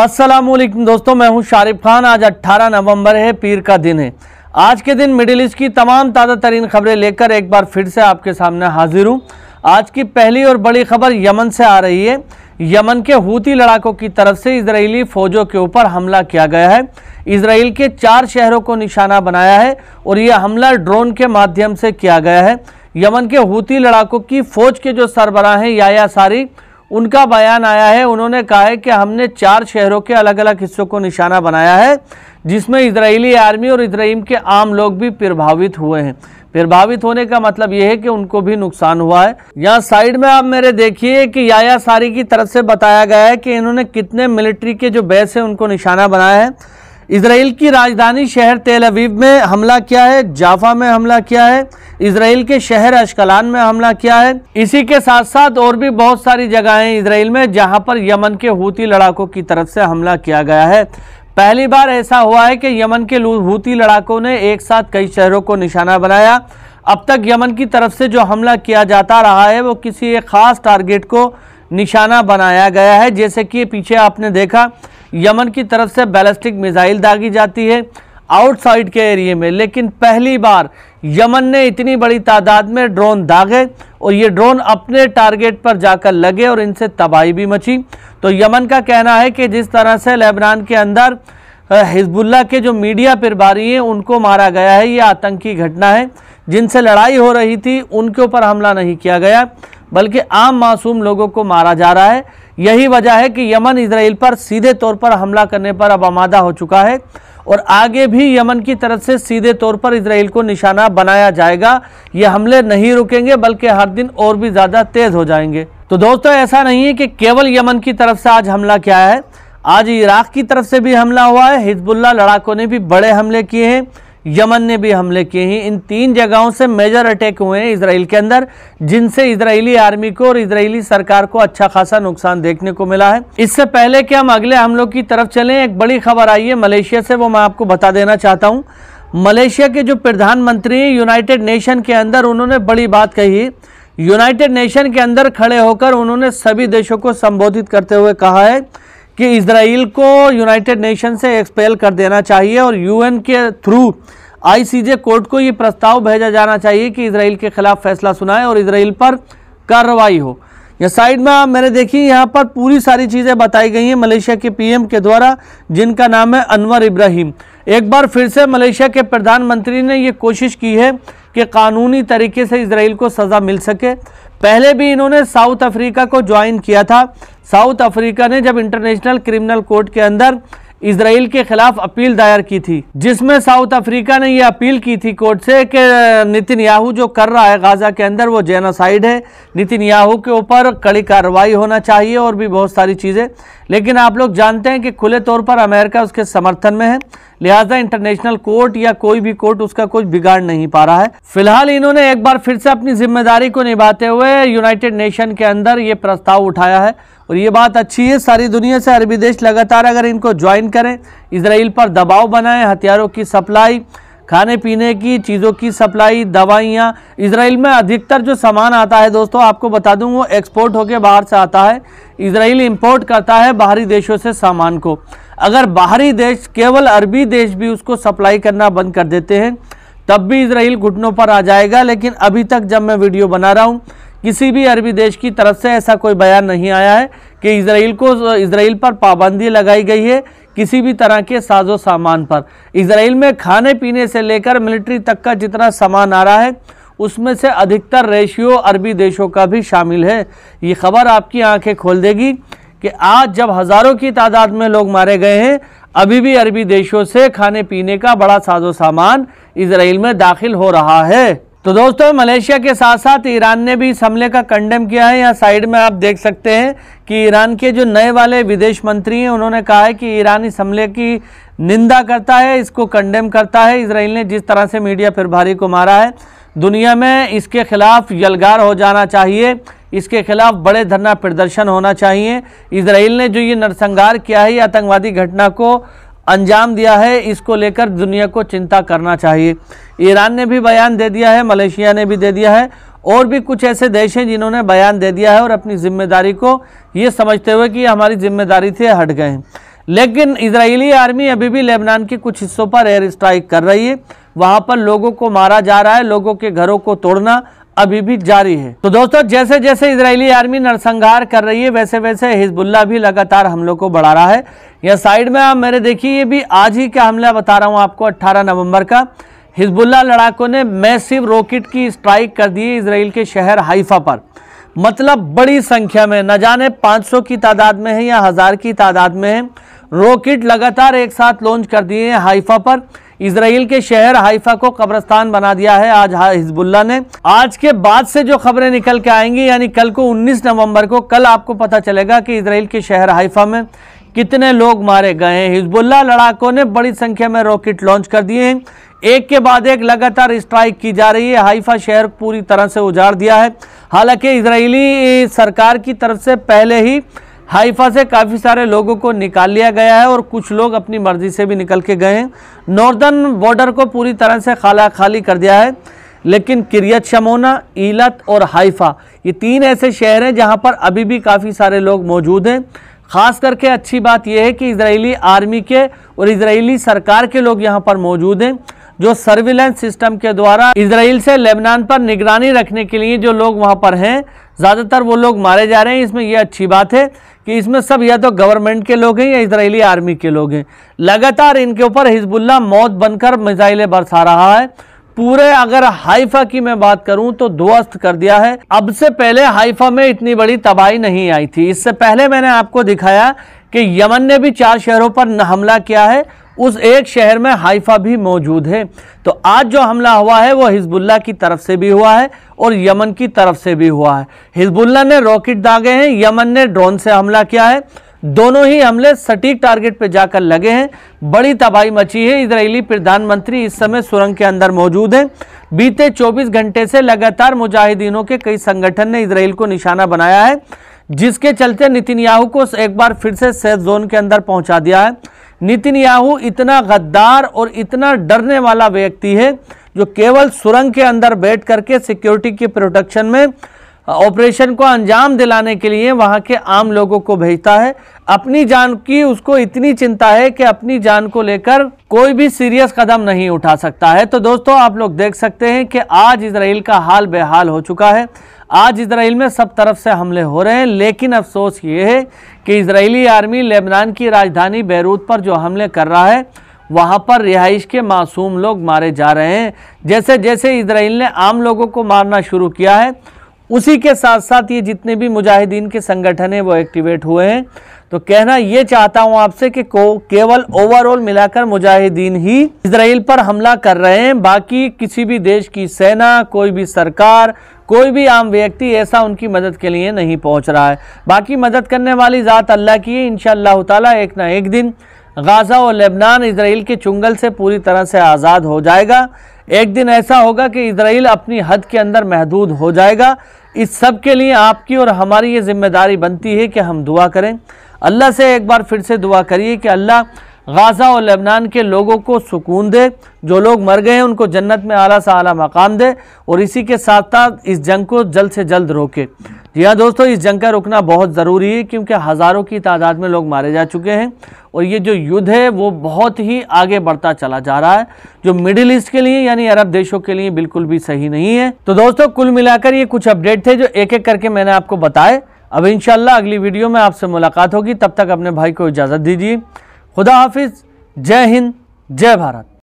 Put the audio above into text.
अस्सलाम वालेकुम दोस्तों मैं हूं शारिफ खान आज 18 नवंबर है पीर का दिन है आज के दिन मिडिल ईस्ट की तमाम ताज़ा तरीन खबरें लेकर एक बार फिर से आपके सामने हाजिर हूं आज की पहली और बड़ी खबर यमन से आ रही है यमन के हूती लड़ाकों की तरफ से इसराइली फ़ौजों के ऊपर हमला किया गया है इसराइल के चार शहरों को निशाना बनाया है और यह हमला ड्रोन के माध्यम से किया गया है यमन के हूती लड़ाकों की फ़ौज के जो सरबराह हैं या सारी उनका बयान आया है उन्होंने कहा है कि हमने चार शहरों के अलग अलग हिस्सों को निशाना बनाया है जिसमें इसराइली आर्मी और इसराइल के आम लोग भी प्रभावित हुए हैं प्रभावित होने का मतलब यह है कि उनको भी नुकसान हुआ है यहाँ साइड में आप मेरे देखिए कि याया सारी की तरफ से बताया गया है कि इन्होंने कितने मिलिट्री के जो बेस है उनको निशाना बनाया है इसराइल की राजधानी शहर तेल अवीब में हमला किया है जाफा में हमला किया है इसराइल के शहर अशकलान में हमला किया है इसी के साथ साथ और भी बहुत सारी जगहें इसराइल में जहां पर यमन के हूती लड़ाकों की तरफ से हमला किया गया है पहली बार ऐसा हुआ है कि यमन के हूती लड़ाकों ने एक साथ कई शहरों को निशाना बनाया अब तक यमन की तरफ से जो हमला किया जाता रहा है वो किसी एक खास टारगेट को निशाना बनाया गया है जैसे कि पीछे आपने देखा यमन की तरफ से बैलिस्टिक मिसाइल दागी जाती है आउटसाइड के एरिए में लेकिन पहली बार यमन ने इतनी बड़ी तादाद में ड्रोन दागे और ये ड्रोन अपने टारगेट पर जाकर लगे और इनसे तबाही भी मची तो यमन का कहना है कि जिस तरह से लेबनान के अंदर हिजबुल्ला के जो मीडिया प्रभारी हैं उनको मारा गया है ये आतंकी घटना है जिनसे लड़ाई हो रही थी उनके ऊपर हमला नहीं किया गया बल्कि आम मासूम लोगों को मारा जा रहा है यही वजह है कि यमन इसराइल पर सीधे तौर पर हमला करने पर अब आमादा हो चुका है और आगे भी यमन की तरफ से सीधे तौर पर इसराइल को निशाना बनाया जाएगा ये हमले नहीं रुकेंगे बल्कि हर दिन और भी ज़्यादा तेज़ हो जाएंगे तो दोस्तों ऐसा नहीं है कि केवल यमन की तरफ से आज हमला क्या है आज इराक़ की तरफ से भी हमला हुआ है हिजबुल्ला लड़ाकों ने भी बड़े हमले किए हैं यमन ने भी हमले किए हैं इन तीन जगहों से मेजर अटैक हुए हैं इसराइल के अंदर जिनसे इसराइली आर्मी को और इसराइली सरकार को अच्छा खासा नुकसान देखने को मिला है इससे पहले कि हम अगले हमलों की तरफ चलें एक बड़ी खबर आई है मलेशिया से वो मैं आपको बता देना चाहता हूँ मलेशिया के जो प्रधानमंत्री यूनाइटेड नेशन के अंदर उन्होंने बड़ी बात कही यूनाइटेड नेशन के अंदर खड़े होकर उन्होंने सभी देशों को संबोधित करते हुए कहा है कि इसराइल को यूनाइटेड नेशन से एक्सपेल कर देना चाहिए और यूएन के थ्रू आईसीजे कोर्ट को ये प्रस्ताव भेजा जाना चाहिए कि इसराइल के खिलाफ फैसला सुनाए और इसराइल पर कार्रवाई हो या साइड में मैंने देखी यहाँ पर पूरी सारी चीज़ें बताई गई हैं मलेशिया के पीएम के द्वारा जिनका नाम है अनवर इब्राहिम एक बार फिर से मलेशिया के प्रधानमंत्री ने ये कोशिश की है कि कानूनी तरीके से इसराइल को सज़ा मिल सके पहले भी इन्होंने साउथ अफ्रीका को ज्वाइन किया था साउथ अफ्रीका ने जब इंटरनेशनल क्रिमिनल कोर्ट के अंदर इसराइल के खिलाफ अपील दायर की थी जिसमें साउथ अफ्रीका ने यह अपील की थी कोर्ट से कि नितिन याहू जो कर रहा है गाजा के अंदर वो जेनोसाइड है नितिन याहू के ऊपर कड़ी कार्रवाई होना चाहिए और भी बहुत सारी चीज़ें लेकिन आप लोग जानते हैं कि खुले तौर पर अमेरिका उसके समर्थन में है लिहाजा इंटरनेशनल कोर्ट या कोई भी कोर्ट उसका कुछ बिगाड़ नहीं पा रहा है फिलहाल इन्होंने एक बार फिर से अपनी जिम्मेदारी को निभाते हुए यूनाइटेड नेशन के अंदर ये प्रस्ताव उठाया है और ये बात अच्छी है सारी दुनिया से अरबी देश लगातार अगर इनको ज्वाइन करें इसराइल पर दबाव बनाएं हथियारों की सप्लाई खाने पीने की चीज़ों की सप्लाई दवाइयाँ इसराइल में अधिकतर जो सामान आता है दोस्तों आपको बता दूं वो एक्सपोर्ट होकर बाहर से आता है इसराइल इंपोर्ट करता है बाहरी देशों से सामान को अगर बाहरी देश केवल अरबी देश भी उसको सप्लाई करना बंद कर देते हैं तब भी इसराइल घुटनों पर आ जाएगा लेकिन अभी तक जब मैं वीडियो बना रहा हूँ किसी भी अरबी देश की तरफ से ऐसा कोई बयान नहीं आया है कि इसराइल को इसराइल पर पाबंदी लगाई गई है किसी भी तरह के साजो सामान पर इसराइल में खाने पीने से लेकर मिलिट्री तक का जितना सामान आ रहा है उसमें से अधिकतर रेशियो अरबी देशों का भी शामिल है ये खबर आपकी आंखें खोल देगी कि आज जब हज़ारों की तादाद में लोग मारे गए हैं अभी भी अरबी देशों से खाने पीने का बड़ा साजो सामान इसराइल में दाखिल हो रहा है तो दोस्तों मलेशिया के साथ साथ ईरान ने भी इस हमले का कंडेम किया है यहाँ साइड में आप देख सकते हैं कि ईरान के जो नए वाले विदेश मंत्री हैं उन्होंने कहा है कि ईरान इस हमले की निंदा करता है इसको कंडेम करता है इसराइल ने जिस तरह से मीडिया फिर भारी को मारा है दुनिया में इसके खिलाफ यलगार हो जाना चाहिए इसके खिलाफ बड़े धरना प्रदर्शन होना चाहिए इसराइल ने जो ये नरसंहार किया है आतंकवादी घटना को अंजाम दिया है इसको लेकर दुनिया को चिंता करना चाहिए ईरान ने भी बयान दे दिया है मलेशिया ने भी दे दिया है और भी कुछ ऐसे देश हैं जिन्होंने बयान दे दिया है और अपनी जिम्मेदारी को ये समझते हुए कि हमारी जिम्मेदारी से हट गए हैं लेकिन इजरायली आर्मी अभी भी लेबनान के कुछ हिस्सों पर एयर स्ट्राइक कर रही है वहाँ पर लोगों को मारा जा रहा है लोगों के घरों को तोड़ना अभी भी जारी है तो दोस्तों जैसे जैसे इजरायली आर्मी नरसंहार कर रही है वैसे वैसे हिजबुल्ला भी लगातार हमलों को बढ़ा रहा है यह साइड में आप मेरे देखिए ये भी आज ही का हमला बता रहा हूँ आपको अट्ठारह नवम्बर का हिजबुल्ला लड़ाकों ने मैसिव रॉकेट की स्ट्राइक कर दी इसराइल के शहर हाइफा पर मतलब बड़ी संख्या में न जाने 500 की तादाद में है या हज़ार की तादाद में है रॉकेट लगातार एक साथ लॉन्च कर दिए हैं हाइफा पर इसराइल के शहर हाइफा को कब्रस्तान बना दिया है आज हिजबुल्ला ने आज के बाद से जो खबरें निकल के आएंगी यानी कल को 19 नवंबर को कल आपको पता चलेगा कि इसराइल के शहर हाइफा में कितने लोग मारे गए हैं हिजबुल्ला लड़ाकों ने बड़ी संख्या में रॉकेट लॉन्च कर दिए हैं एक के बाद एक लगातार स्ट्राइक की जा रही है हाइफा शहर पूरी तरह से उजाड़ दिया है हालांकि इजरायली सरकार की तरफ से पहले ही हाइफा से काफ़ी सारे लोगों को निकाल लिया गया है और कुछ लोग अपनी मर्जी से भी निकल के गए हैं नॉर्दर्न बॉर्डर को पूरी तरह से खाला खाली कर दिया है लेकिन किरियत शमोना ईलत और हाइफा ये तीन ऐसे शहर हैं जहाँ पर अभी भी काफ़ी सारे लोग मौजूद हैं ख़ास करके अच्छी बात यह है कि इसराइली आर्मी के और इसराइली सरकार के लोग यहाँ पर मौजूद हैं जो सर्विलेंस सिस्टम के द्वारा इसराइल से लेबनान पर निगरानी रखने के लिए जो लोग वहाँ पर हैं ज़्यादातर वो लोग मारे जा रहे हैं इसमें यह अच्छी बात है कि इसमें सब या तो गवर्नमेंट के लोग हैं या इसराइली आर्मी के लोग हैं लगातार इनके ऊपर हिजबुल्ला मौत बनकर मिजाइलें बरसा रहा है पूरे अगर हाइफा की मैं बात करूं तो ध्वस्त कर दिया है अब से पहले हाइफा में इतनी बड़ी तबाही नहीं आई थी इससे पहले मैंने आपको दिखाया कि यमन ने भी चार शहरों पर हमला किया है उस एक शहर में हाइफा भी मौजूद है तो आज जो हमला हुआ है वो हिजबुल्ला की तरफ से भी हुआ है और यमन की तरफ से भी हुआ है हिजबुल्ला ने रॉकेट दागे हैं यमन ने ड्रोन से हमला किया है दोनों ही हमले सटीक टारगेट पर जाकर लगे हैं बड़ी तबाही मची है इसराइली प्रधानमंत्री इस समय सुरंग के अंदर मौजूद हैं बीते 24 घंटे से लगातार मुजाहिदीनों के कई संगठन ने इसराइल को निशाना बनाया है जिसके चलते नितिन याहू को एक बार फिर से सेफ जोन के अंदर पहुंचा दिया है नितिन याहू इतना गद्दार और इतना डरने वाला व्यक्ति है जो केवल सुरंग के अंदर बैठ करके सिक्योरिटी के प्रोटेक्शन में ऑपरेशन को अंजाम दिलाने के लिए वहाँ के आम लोगों को भेजता है अपनी जान की उसको इतनी चिंता है कि अपनी जान को लेकर कोई भी सीरियस कदम नहीं उठा सकता है तो दोस्तों आप लोग देख सकते हैं कि आज इसराइल का हाल बेहाल हो चुका है आज इसराइल में सब तरफ से हमले हो रहे हैं लेकिन अफसोस ये है कि इसराइली आर्मी लेबनान की राजधानी बैरूत पर जो हमले कर रहा है वहाँ पर रिहाइश के मासूम लोग मारे जा रहे हैं जैसे जैसे इसराइल ने आम लोगों को मारना शुरू किया है उसी के साथ साथ ये जितने भी मुजाहिदीन के संगठन हैं वो एक्टिवेट हुए हैं तो कहना ये चाहता हूँ आपसे कि को केवल ओवरऑल मिलाकर मुजाहिदीन ही इसराइल पर हमला कर रहे हैं बाकी किसी भी देश की सेना कोई भी सरकार कोई भी आम व्यक्ति ऐसा उनकी मदद के लिए नहीं पहुँच रहा है बाकी मदद करने वाली ज़ात अल्लाह की है इन ताला एक ना एक दिन गाज़ा और लेबनान इसराइल के चुंगल से पूरी तरह से आज़ाद हो जाएगा एक दिन ऐसा होगा कि इसराइल अपनी हद के अंदर महदूद हो जाएगा इस सब के लिए आपकी और हमारी ये जिम्मेदारी बनती है कि हम दुआ करें अल्लाह से एक बार फिर से दुआ करिए कि अल्लाह गाज़ा और लेबनान के लोगों को सुकून दे जो लोग मर गए हैं उनको जन्नत में आला सा आला मकाम दे और इसी के साथ साथ इस जंग को जल्द से जल्द रोके जी हाँ दोस्तों इस जंग का रुकना बहुत ज़रूरी है क्योंकि हज़ारों की तादाद में लोग मारे जा चुके हैं और ये जो युद्ध है वो बहुत ही आगे बढ़ता चला जा रहा है जो मिडिल ईस्ट के लिए यानी अरब देशों के लिए बिल्कुल भी सही नहीं है तो दोस्तों कुल मिलाकर ये कुछ अपडेट थे जो एक एक करके मैंने आपको बताए अब इनशाला अगली वीडियो में आपसे मुलाकात होगी तब तक अपने भाई को इजाज़त दीजिए खुदा हाफिज़ जय हिंद जय भारत